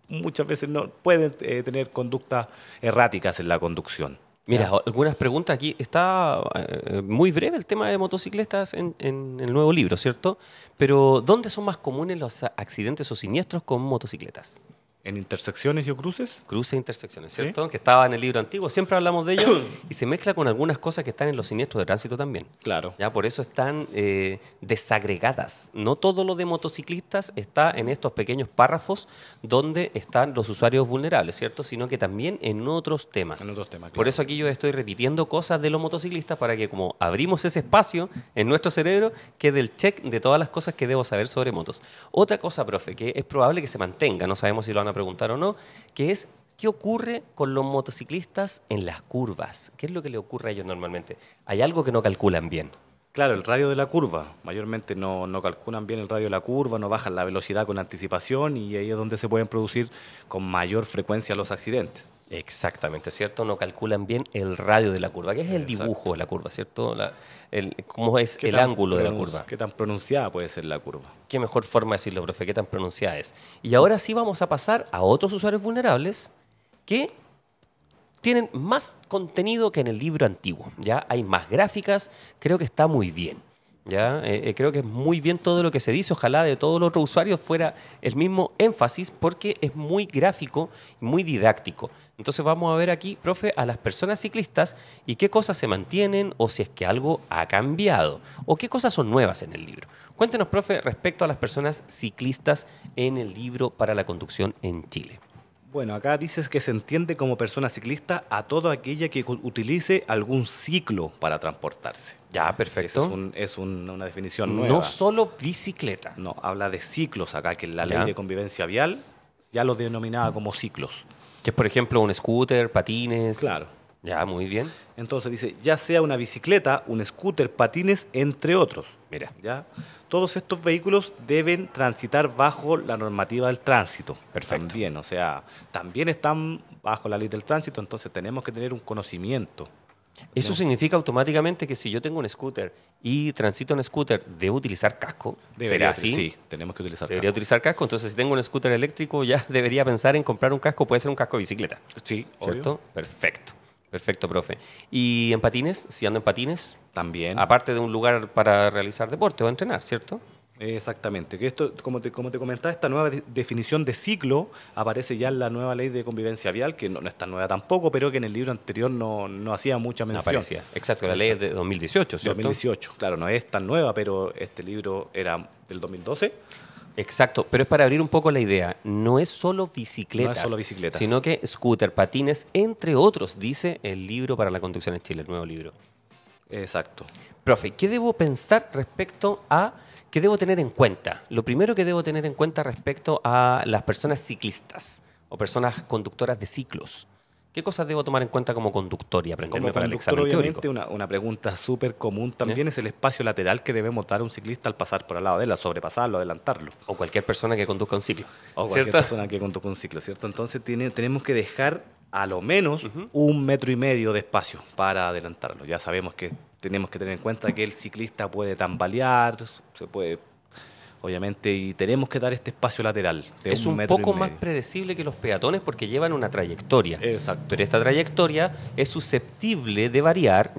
muchas veces no pueden eh, tener conductas erráticas en la conducción. Mira, algunas preguntas aquí. Está eh, muy breve el tema de motocicletas en, el nuevo libro, ¿cierto? Pero ¿dónde son más comunes los accidentes o siniestros con motocicletas? en intersecciones y cruces. Cruces e intersecciones, ¿cierto? Que estaba en el libro antiguo, siempre hablamos de ello y se mezcla con algunas cosas que están en los siniestros de tránsito también. Claro. Ya por eso están eh, desagregadas. No todo lo de motociclistas está en estos pequeños párrafos donde están los usuarios vulnerables, ¿cierto? Sino que también en otros temas. En otros temas, Por eso aquí yo estoy repitiendo cosas de los motociclistas para que como abrimos ese espacio en nuestro cerebro quede el check de todas las cosas que debo saber sobre motos. Otra cosa, profe, que es probable que se mantenga, no sabemos si lo van a preguntar o no, que es ¿qué ocurre con los motociclistas en las curvas? ¿Qué es lo que le ocurre a ellos normalmente? Hay algo que no calculan bien. Claro, el radio de la curva. Mayormente no, no, calculan bien el radio de la curva, no bajan la velocidad con anticipación y ahí es donde se pueden producir con mayor frecuencia los accidentes. Exactamente, ¿cierto? No calculan bien el radio de la curva, que es el dibujo de la curva, ¿cierto? ¿Cómo es el ángulo de la curva? ¿Qué tan pronunciada puede ser la curva? Qué mejor forma de decirlo, profe, qué tan pronunciada es. Y ahora sí vamos a pasar a otros usuarios vulnerables que tienen más contenido que en el libro antiguo. Ya hay más gráficas, creo que está muy bien. ¿ya? Eh, eh, creo que es muy bien todo lo que se dice. Ojalá de todos los usuarios fuera el mismo énfasis porque es muy gráfico y muy didáctico. Entonces vamos a ver aquí, profe, a las personas ciclistas y qué cosas se mantienen o si es que algo ha cambiado o qué cosas son nuevas en el libro. Cuéntenos, profe, respecto a las personas ciclistas en el libro para la conducción en Chile. Bueno, acá dices que se entiende como persona ciclista a toda aquella que utilice algún ciclo para transportarse. Ya, perfecto. Es, una definición nueva. No solo bicicleta. No, habla de ciclos acá, que la ley de convivencia vial ya lo denominaba como ciclos. Que es, por ejemplo, un scooter, patines. Claro. Ya, muy bien. Entonces dice, ya sea una bicicleta, un scooter, patines, entre otros. Mira. Ya todos estos vehículos deben transitar bajo la normativa del tránsito. Perfecto. También, o sea, también están bajo la ley del tránsito, entonces tenemos que tener un conocimiento. Eso significa automáticamente que si yo tengo un scooter y transito en scooter, ¿debo utilizar casco? Debería, ¿Será así? Sí, tenemos que utilizar casco. Debería utilizar casco. Entonces, si tengo un scooter eléctrico, ya debería pensar en comprar un casco. Puede ser un casco de bicicleta. Sí, ¿cierto? Perfecto. Perfecto, profe. ¿Y en patines? Si ando en patines. También. Aparte de un lugar para realizar deporte o entrenar, ¿cierto? Exactamente, que esto, como te, comentaba, esta nueva definición de ciclo aparece ya en la nueva ley de convivencia vial, que no, es tan nueva tampoco, pero que en el libro anterior no, hacía mucha mención. aparecía, exacto, la ley es de 2018, ¿cierto? 2018, claro, no es tan nueva, pero este libro era del 2012. Exacto, pero es para abrir un poco la idea. No es solo bicicletas, sino que scooter, patines, entre otros, dice el libro para la conducción en Chile, el nuevo libro. Exacto. Profe, ¿qué debo pensar respecto a qué debo tener en cuenta? Lo primero que debo tener en cuenta respecto a las personas ciclistas o personas conductoras de ciclos. ¿Qué cosas debo tomar en cuenta como conductor y aprenderme para el examen obviamente, Una, una pregunta súper común también es el espacio lateral que debe dar un ciclista al pasar por al lado de él, al sobrepasarlo, adelantarlo. O cualquier persona que conduzca un ciclo. O cualquier persona que conduzca un ciclo, ¿cierto? Entonces tiene, tenemos que dejar a lo menos un metro y medio de espacio para adelantarlo. Ya sabemos que tenemos que tener en cuenta que el ciclista puede tambalear, se puede obviamente, y tenemos que dar este espacio lateral. es un, poco más predecible que los peatones porque llevan una trayectoria. Exacto. Pero esta trayectoria es susceptible de variar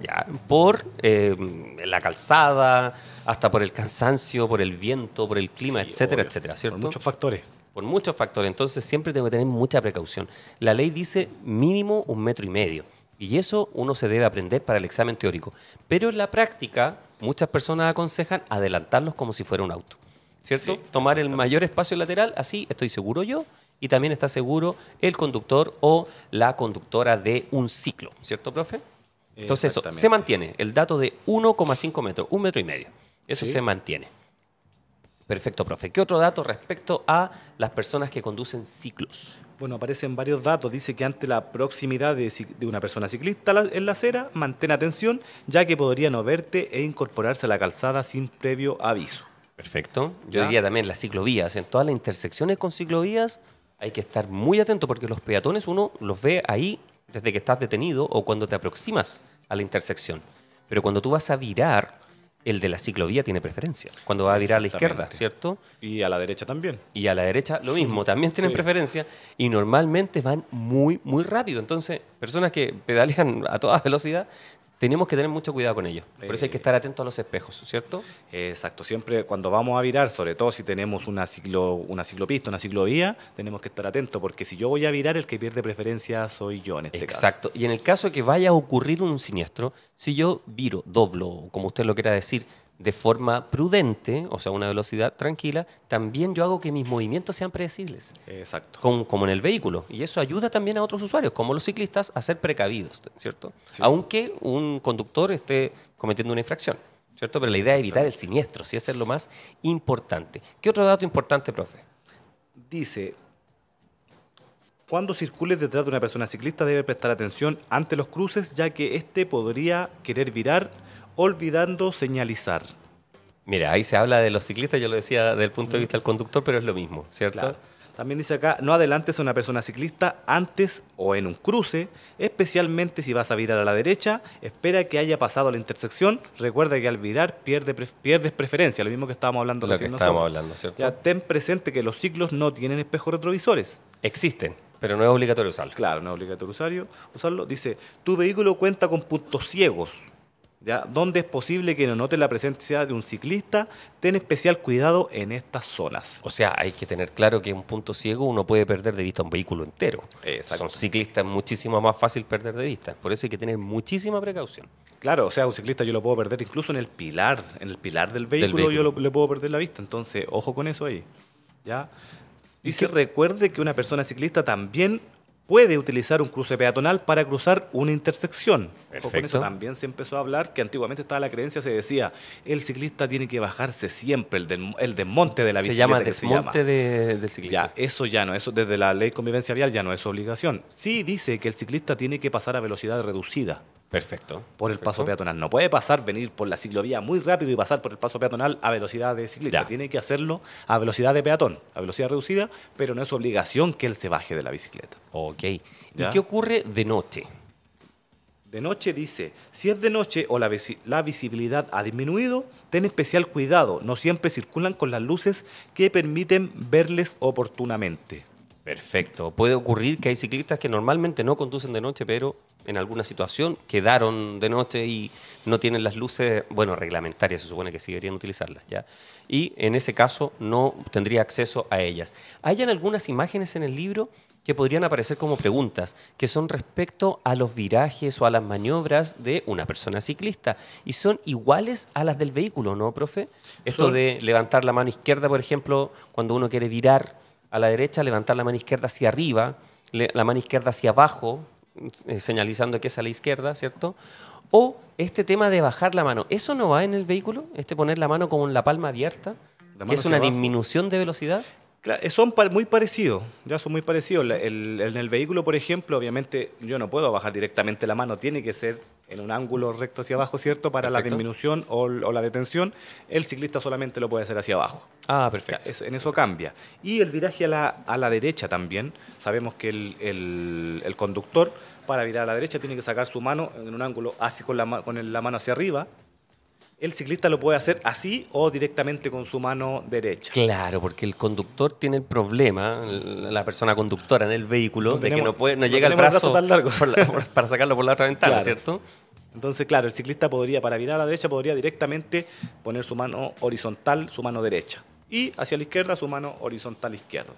por eh, la calzada, hasta por el cansancio, por el viento, por el clima, etcétera, etcétera, Por muchos factores. Por muchos factores. Entonces siempre tengo que tener mucha precaución. La ley dice mínimo un metro y medio. Y eso uno se debe aprender para el examen teórico. Pero en la práctica, muchas personas aconsejan adelantarlos como si fuera un auto. ¿cierto? Tomar el mayor espacio lateral, así estoy seguro yo y también está seguro el conductor o la conductora de un ciclo, ¿cierto, profe? Entonces eso se mantiene, el dato de 1,5 metros, un metro y medio, eso se mantiene. Perfecto, profe. ¿Qué otro dato respecto a las personas que conducen ciclos? Bueno, aparecen varios datos. Dice que ante la proximidad de, de, una persona ciclista en la acera, mantén atención, ya que podría no verte e incorporarse a la calzada sin previo aviso. Perfecto. Yo diría también las ciclovías. En todas las intersecciones con ciclovías hay que estar muy atento porque los peatones uno los ve ahí desde que estás detenido o cuando te aproximas a la intersección. Pero cuando tú vas a virar, el de la ciclovía tiene preferencia. Cuando va a virar a la izquierda, ¿cierto? Y a la derecha también. Y a la derecha lo mismo, también tienen preferencia. Y normalmente van muy, muy rápido. Entonces, personas que pedalean a toda velocidad tenemos que tener mucho cuidado con ellos. Por eso hay que estar eh, atentos a los espejos, ¿cierto? Exacto. Siempre cuando vamos a virar, sobre todo si tenemos una, ciclo, una ciclopista, una ciclovía, tenemos que estar atentos, porque si yo voy a virar, el que pierde preferencia soy yo en este caso. Exacto. Y en el caso de que vaya a ocurrir un siniestro, si yo viro, doblo, como usted lo quiera decir, de forma prudente, o sea, una velocidad tranquila, también yo hago que mis movimientos sean predecibles. Exacto. Como, en el vehículo. Y eso ayuda también a otros usuarios, como los ciclistas, a ser precavidos, ¿cierto? Aunque un conductor esté cometiendo una infracción, ¿cierto? Pero la idea es evitar el siniestro, si es lo más importante. ¿Qué otro dato importante, profe? Dice, cuando circules detrás de una persona ciclista debe prestar atención ante los cruces, ya que éste podría querer virar olvidando señalizar. Mira, ahí se habla de los ciclistas, yo lo decía desde el punto de vista del conductor, pero es lo mismo, ¿cierto? También dice acá, no adelantes a una persona ciclista antes o en un cruce, especialmente si vas a virar a la derecha, espera que haya pasado la intersección, recuerda que al virar pierdes preferencia, lo mismo que estábamos hablando. Lo que estábamos hablando, ¿cierto? Ya ten presente que los ciclos no tienen espejos retrovisores. Existen. Pero no es obligatorio usarlo. Claro, no es obligatorio usarlo. Dice, tu vehículo cuenta con puntos ciegos ¿ya? donde es posible que no note la presencia de un ciclista, ten especial cuidado en estas zonas. O sea, hay que tener claro que en un punto ciego uno puede perder de vista un vehículo entero. un ciclista es muchísimo más fácil perder de vista, por eso hay que tener muchísima precaución. Claro, o sea, un ciclista yo lo puedo perder incluso en el pilar, en el pilar del vehículo, yo le puedo perder la vista, entonces ojo con eso ahí. ¿ya? ¿Y se recuerde que una persona ciclista también puede utilizar un cruce peatonal para cruzar una intersección. eso también se empezó a hablar que antiguamente estaba la creencia, se decía, el ciclista tiene que bajarse siempre, el, desmonte de la bicicleta. Se llama desmonte De, del ciclista. Ya, eso ya no, eso desde la ley convivencia vial ya no es obligación. Sí dice que el ciclista tiene que pasar a velocidad reducida. Perfecto. Por el paso peatonal. No puede pasar, venir por la ciclovía muy rápido y pasar por el paso peatonal a velocidad de ciclista. Tiene que hacerlo a velocidad de peatón, a velocidad reducida, pero no es obligación que él se baje de la bicicleta. Ok. ¿Y qué ocurre de noche? De noche dice, si es de noche o la, visibilidad ha disminuido, ten especial cuidado, no siempre circulan con las luces que permiten verles oportunamente. Perfecto. Puede ocurrir que hay ciclistas que normalmente no conducen de noche, pero en alguna situación quedaron de noche y no tienen las luces, bueno, reglamentarias, se supone que sí deberían utilizarlas, ¿ya? Y en ese caso no tendría acceso a ellas. Hay algunas imágenes en el libro que podrían aparecer como preguntas, que son respecto a los virajes o a las maniobras de una persona ciclista, y son iguales a las del vehículo, ¿no, profe? Esto de levantar la mano izquierda, por ejemplo, cuando uno quiere virar a la derecha, levantar la mano izquierda hacia arriba, la mano izquierda hacia abajo, eh, señalizando que es a la izquierda, ¿cierto? O este tema de bajar la mano, ¿eso no va en el vehículo? Este poner la mano con la palma abierta, que es una disminución de velocidad. Claro, eh, son muy parecidos, ya son muy parecidos. El, en el vehículo, por ejemplo, obviamente yo no puedo bajar directamente la mano, tiene que ser en un ángulo recto hacia abajo, ¿cierto? Para la disminución o, la detención, el ciclista solamente lo puede hacer hacia abajo. Ah, perfecto. en eso cambia. Y el viraje a la, a la derecha también, sabemos que el, el, el, conductor para virar a la derecha tiene que sacar su mano en un ángulo así con la, con la mano hacia arriba, el ciclista lo puede hacer así o directamente con su mano derecha. Claro, porque el conductor tiene el problema, la persona conductora en el vehículo, de que no, puede, no llega el brazo, para sacarlo por la otra ventana, ¿cierto? Entonces, claro, el ciclista podría, para virar a la derecha, podría directamente poner su mano horizontal, su mano derecha. Y hacia la izquierda, su mano horizontal izquierda.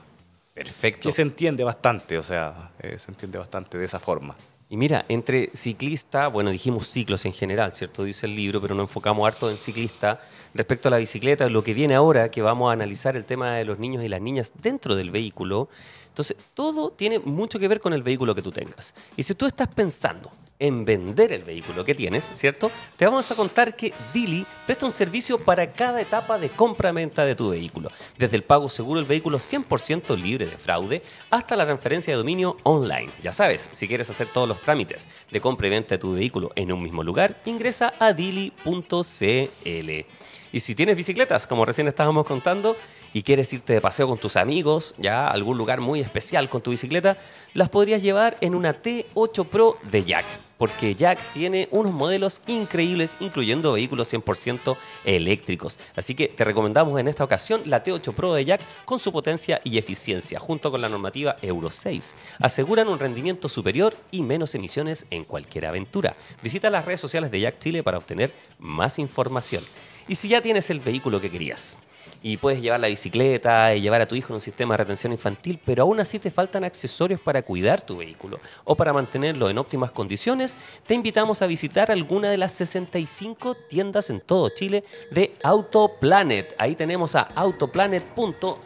Perfecto. Que se entiende bastante, o sea, eh, se entiende bastante de esa forma. Y mira, entre ciclista, bueno, dijimos ciclos en general, ¿cierto? Dice el libro, pero no enfocamos harto en ciclista. Respecto a la bicicleta, lo que viene ahora, que vamos a analizar el tema de los niños y las niñas dentro del vehículo. Entonces, todo tiene mucho que ver con el vehículo que tú tengas. Y si tú estás pensando, en vender el vehículo que tienes, ¿cierto? Te vamos a contar que Dili presta un servicio para cada etapa de compra-venta de tu vehículo, desde el pago seguro del vehículo 100% libre de fraude hasta la transferencia de dominio online. Ya sabes, si quieres hacer todos los trámites de compra y venta de tu vehículo en un mismo lugar, ingresa a dili.cl. Y si tienes bicicletas, como recién estábamos contando, y quieres irte de paseo con tus amigos, ya a algún lugar muy especial con tu bicicleta, las podrías llevar en una T8 Pro de Jack, porque Jack tiene unos modelos increíbles, incluyendo vehículos 100% eléctricos. Así que te recomendamos en esta ocasión la T8 Pro de Jack con su potencia y eficiencia, junto con la normativa Euro 6. Aseguran un rendimiento superior y menos emisiones en cualquier aventura. Visita las redes sociales de Jack Chile para obtener más información. Y si ya tienes el vehículo que querías, y puedes llevar la bicicleta y llevar a tu hijo en un sistema de retención infantil, pero aún así te faltan accesorios para cuidar tu vehículo o para mantenerlo en óptimas condiciones, te invitamos a visitar alguna de las 65 tiendas en todo Chile de Autoplanet. Ahí tenemos a autoplanet.cl.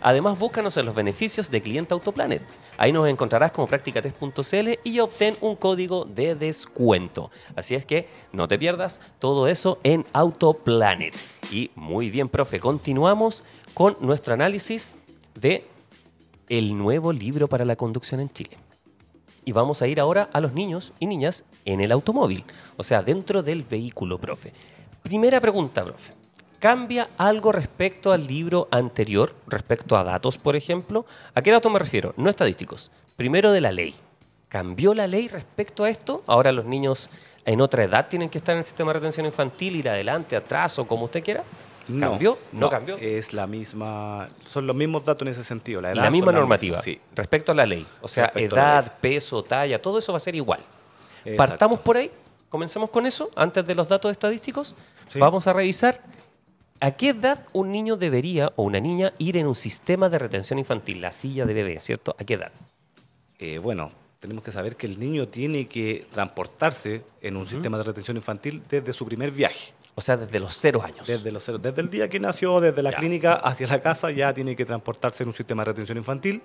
Además, búscanos en los beneficios de cliente Autoplanet. Ahí nos encontrarás como practicates.cl y obtén un código de descuento. Así es que no te pierdas todo eso en Autoplanet. Y muy bien, profe, continuamos con nuestro análisis de el nuevo libro para la conducción en Chile. Y vamos a ir ahora a los niños y niñas en el automóvil, o sea, dentro del vehículo, profe. Primera pregunta, profe. ¿Cambia algo respecto al libro anterior, respecto a datos, por ejemplo? ¿A qué datos me refiero? No estadísticos. Primero de la ley cambió la ley respecto a esto. Ahora los niños en otra edad tienen que estar en el sistema de retención infantil, ir adelante, atrás o como usted quiera. No, ¿Cambió? No, cambió. Es la misma, son los mismos datos en ese sentido. La, misma normativa sí. respecto a la ley. O sea, edad, peso, talla, todo eso va a ser igual. Partamos por ahí, comencemos con eso, antes de los datos estadísticos. Vamos a revisar a qué edad un niño debería o una niña ir en un sistema de retención infantil, la silla de bebé, ¿cierto? ¿A qué edad? Eh, bueno, tenemos que saber que el niño tiene que transportarse en un sistema de retención infantil desde su primer viaje. O sea, desde los cero años. Desde el día que nació, desde la clínica hacia la casa, ya tiene que transportarse en un sistema de retención infantil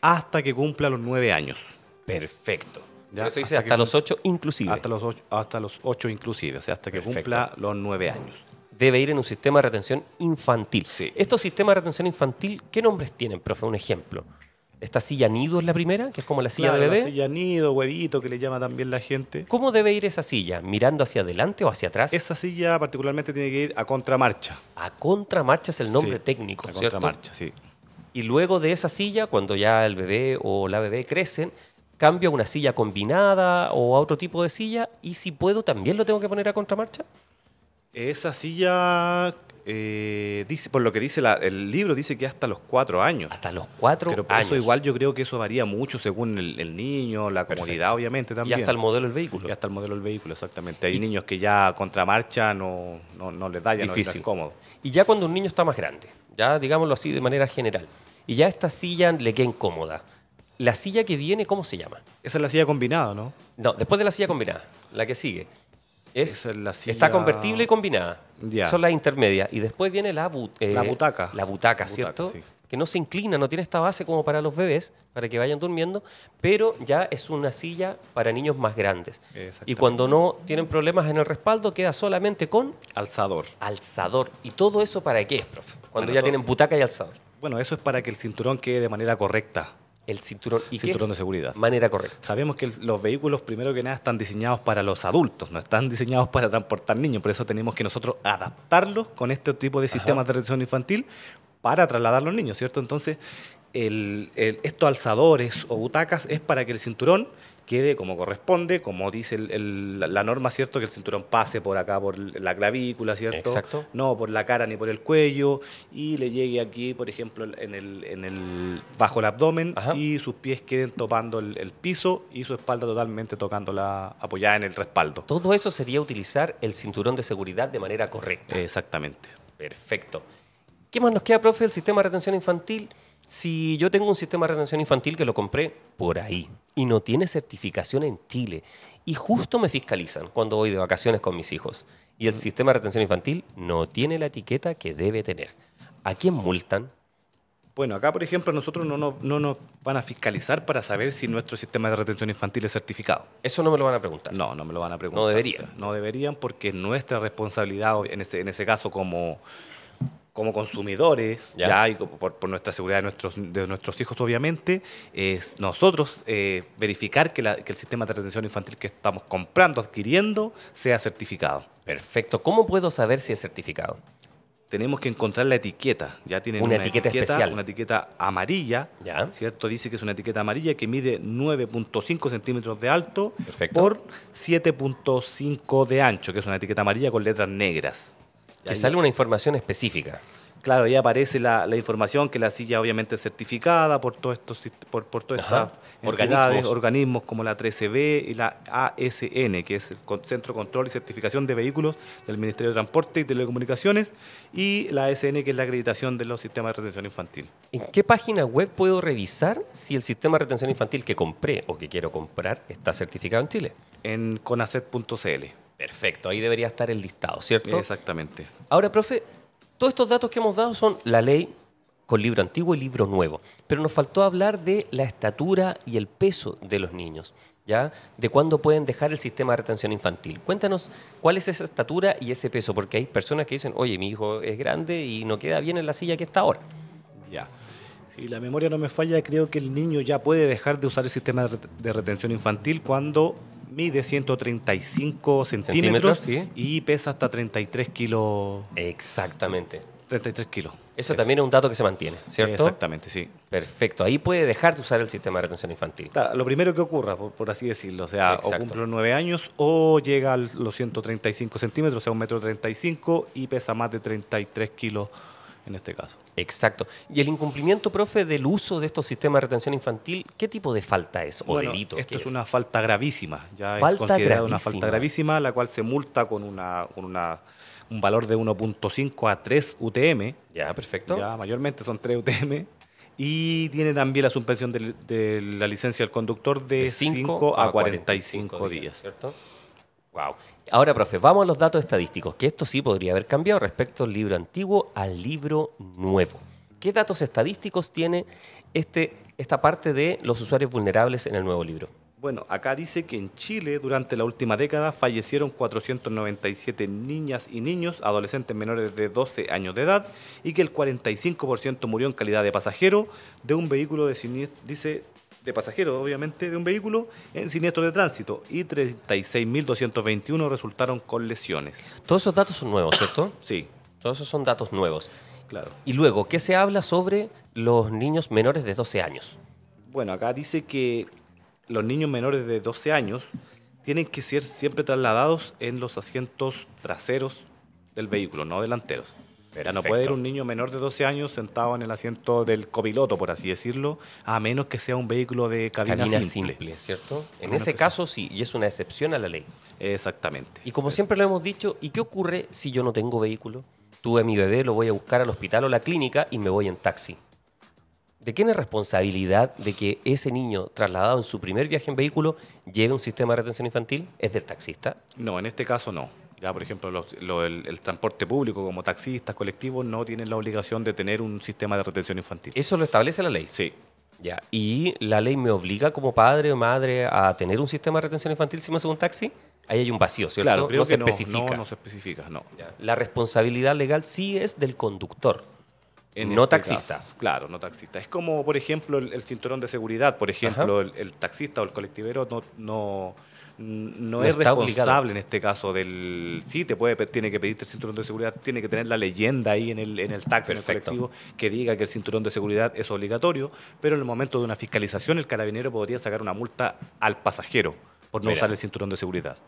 hasta que cumpla los nueve años. Perfecto. Ya, eso dice hasta, los ocho inclusive. Hasta los ocho, hasta los ocho inclusive, o sea, hasta que cumpla los nueve años debe ir en un sistema de retención infantil. Sí. Estos sistemas de retención infantil, ¿qué nombres tienen, profe? Un ejemplo. ¿Esta silla nido es la primera? Que es como la silla de bebé. La silla nido, huevito, que le llama también la gente. ¿Cómo debe ir esa silla? ¿Mirando hacia adelante o hacia atrás? Esa silla particularmente tiene que ir a contramarcha. A contramarcha es el nombre técnico, a contramarcha, sí. Y luego de esa silla, cuando ya el bebé o la bebé crecen, cambio a una silla combinada o a otro tipo de silla. Y si puedo, también lo tengo que poner a contramarcha. Esa silla eh, dice, por lo que dice el libro, dice que hasta los cuatro años. Hasta los cuatro Pero eso igual yo creo que eso varía mucho según el, niño, la comunidad, obviamente también. Y hasta el modelo del vehículo. Y hasta el modelo del vehículo, exactamente. Hay niños que ya contramarcha no, no, no les da, ya no es cómodo. Y ya cuando un niño está más grande, ya digámoslo así de manera general, y ya esta silla le queda incómoda. La silla que viene, ¿cómo se llama? Esa es la silla combinada, ¿no? No, después de la silla combinada, la que sigue. Es, la silla... Está convertible y combinada. Son las intermedias. Y después viene la, eh, la butaca. La butaca, ¿cierto? Que no se inclina, no tiene esta base como para los bebés, para que vayan durmiendo, pero ya es una silla para niños más grandes. Y cuando no tienen problemas en el respaldo, queda solamente con... Alzador. Alzador. ¿Y todo eso para qué es, profe? Cuando ya tienen butaca y alzador. Bueno, eso es para que el cinturón quede de manera correcta el cinturón. ¿Y cinturón de seguridad. Manera correcta. Sabemos que los vehículos, primero que nada, están diseñados para los adultos, no están diseñados para transportar niños. Por eso tenemos que nosotros adaptarlos con este tipo de sistemas de retención infantil para trasladar a los niños, ¿cierto? Entonces, estos alzadores o butacas es para que el cinturón quede como corresponde, como dice la norma, ¿cierto? Que el cinturón pase por acá, por la clavícula, ¿cierto? Exacto. No por la cara ni por el cuello y le llegue aquí, por ejemplo, en el, bajo el abdomen y sus pies queden topando el, piso y su espalda totalmente tocando apoyada en el respaldo. Todo eso sería utilizar el cinturón de seguridad de manera correcta. Exactamente. Perfecto. ¿Qué más nos queda, profe, del sistema de retención infantil? Si yo tengo un sistema de retención infantil que lo compré por ahí y no tiene certificación en Chile y justo me fiscalizan cuando voy de vacaciones con mis hijos y el sistema de retención infantil no tiene la etiqueta que debe tener, ¿a quién multan? Bueno, acá, por ejemplo, nosotros no, nos van a fiscalizar para saber si nuestro sistema de retención infantil es certificado. Eso no me lo van a preguntar. No, no me lo van a preguntar. No deberían. no deberían porque nuestra responsabilidad, en ese caso, como, como consumidores, ya, y por, nuestra seguridad de nuestros, hijos, obviamente, es nosotros eh, verificar que, el sistema de retención infantil que estamos comprando, adquiriendo, sea certificado. Perfecto. ¿Cómo puedo saber si es certificado? Tenemos que encontrar la etiqueta. Ya tienen una, etiqueta, especial. Una etiqueta amarilla, ¿cierto? Dice que es una etiqueta amarilla que mide 9.5 centímetros de alto por 7.5 de ancho, que es una etiqueta amarilla con letras negras. Que sale una información específica. Claro, ahí aparece la, información que la silla obviamente certificada por todos estos por, todas estas organismos. organismos como la 13B y la ASN, que es el Centro de Control y Certificación de Vehículos del Ministerio de Transporte y Telecomunicaciones, y la ASN, que es la acreditación de los sistemas de retención infantil. ¿En qué página web puedo revisar si el sistema de retención infantil que compré o que quiero comprar está certificado en Chile? En conacet.cl. Perfecto, ahí debería estar el listado, ¿cierto? Exactamente. Ahora, profe, todos estos datos que hemos dado son la ley con libro antiguo y libro nuevo, pero nos faltó hablar de la estatura y el peso de los niños, ¿ya? De cuándo pueden dejar el sistema de retención infantil. Cuéntanos cuál es esa estatura y ese peso, porque hay personas que dicen, oye, mi hijo es grande y no queda bien en la silla que está ahora. Ya. Si la memoria no me falla, creo que el niño ya puede dejar de usar el sistema de retención infantil cuando Mide 135 centímetros, y pesa hasta 33 kilos. Exactamente. 33 kilos. Eso, también es un dato que se mantiene, ¿cierto? Exactamente, sí. Perfecto. Ahí puede dejar de usar el sistema de retención infantil. lo primero que ocurra, por, así decirlo, o sea, o cumple los 9 años o llega a los 135 centímetros, o sea, un metro 35 y pesa más de 33 kilos en este caso. Exacto. Y el incumplimiento, profe, del uso de estos sistemas de retención infantil, ¿qué tipo de falta es o delito? Esto es, una falta gravísima, ya falta es considerada gravísima. una falta gravísima, la cual se multa con una, un valor de 1.5 a 3 UTM. Ya, perfecto. Ya, mayormente son 3 UTM. Y tiene también la suspensión de, la licencia del conductor de, 5, a 45, días. días. ¿Cierto? Wow. Ahora, profe, vamos a los datos estadísticos, que esto sí podría haber cambiado respecto al libro antiguo al libro nuevo. ¿Qué datos estadísticos tiene este, esta parte de los usuarios vulnerables en el nuevo libro? Bueno, acá dice que en Chile durante la última década fallecieron 497 niñas y niños, adolescentes menores de 12 años de edad, y que el 45% murió en calidad de pasajero de un vehículo de siniestro, dice, de pasajeros, obviamente, de un vehículo en siniestro de tránsito y 36.221 resultaron con lesiones. Todos esos datos son nuevos, ¿cierto? Sí. Todos esos son datos nuevos. Claro. Y luego, ¿qué se habla sobre los niños menores de 12 años? Bueno, acá dice que los niños menores de 12 años tienen que ser siempre trasladados en los asientos traseros del vehículo, no delanteros no puede ir un niño menor de 12 años sentado en el asiento del copiloto, por así decirlo, a menos que sea un vehículo de cabina, simple. ¿Cierto? En ese caso sí, y es una excepción a la ley. Exactamente. Y como siempre lo hemos dicho, ¿y qué ocurre si yo no tengo vehículo? Tuve mi bebé, lo voy a buscar al hospital o la clínica y me voy en taxi. ¿De quién es responsabilidad de que ese niño trasladado en su primer viaje en vehículo lleve un sistema de retención infantil? ¿Es del taxista? No, en este caso no. Ya, por ejemplo, el, transporte público, como taxistas, colectivos, no tienen la obligación de tener un sistema de retención infantil. ¿Eso lo establece la ley? Sí. Ya, ¿y la ley me obliga como padre o madre a tener un sistema de retención infantil si me hace un taxi? Ahí hay un vacío, ¿cierto? Claro, no, se especifica. No, La responsabilidad legal sí es del conductor. no este taxista. Claro, no taxista. Es como, por ejemplo, el, cinturón de seguridad. Por ejemplo, el, taxista o el colectivero no no, es responsable en este caso del sí te puede tiene que pedirte el cinturón de seguridad tiene que tener la leyenda ahí en el en el taxi en el colectivo que diga que el cinturón de seguridad es obligatorio pero en el momento de una fiscalización el carabinero podría sacar una multa al pasajero por no usar el cinturón de seguridad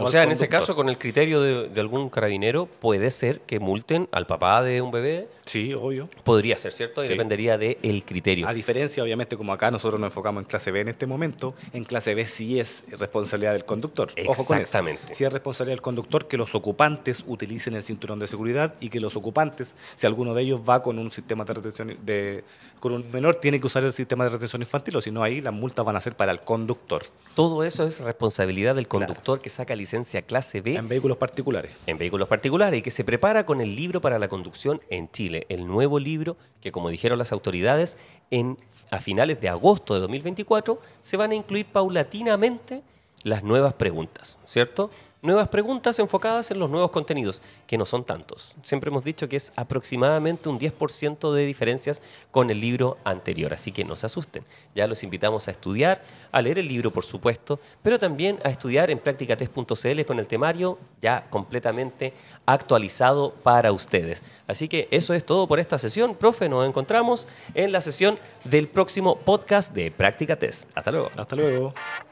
o sea, en ese caso, con el criterio de, algún carabinero, puede ser que multen al papá de un bebé. Sí, obvio. Podría ser, ¿cierto? Y dependería del criterio. A diferencia, obviamente, como acá nosotros nos enfocamos en clase B en este momento, en clase B sí es responsabilidad del conductor. Ojo con Exactamente. Sí es responsabilidad del conductor que los ocupantes utilicen el cinturón de seguridad y que los ocupantes, si alguno de ellos va con un sistema de retención, de, con un menor, tiene que usar el sistema de retención infantil, o si no, ahí las multas van a ser para el conductor. Todo eso es responsabilidad del conductor que saca licencia clase B. En vehículos particulares. En vehículos particulares y que se prepara con el libro para la conducción en Chile. El nuevo libro que, como dijeron las autoridades, en, a finales de agosto de 2024 se van a incluir paulatinamente las nuevas preguntas, ¿cierto? nuevas preguntas enfocadas en los nuevos contenidos, que no son tantos. Siempre hemos dicho que es aproximadamente un 10% de diferencias con el libro anterior, así que no se asusten. Ya los invitamos a estudiar, a leer el libro, por supuesto, pero también a estudiar en practicatest.cl con el temario ya completamente actualizado para ustedes. Así que eso es todo por esta sesión. Profe, nos encontramos en la sesión del próximo podcast de Práctica Test. Hasta luego. Hasta luego.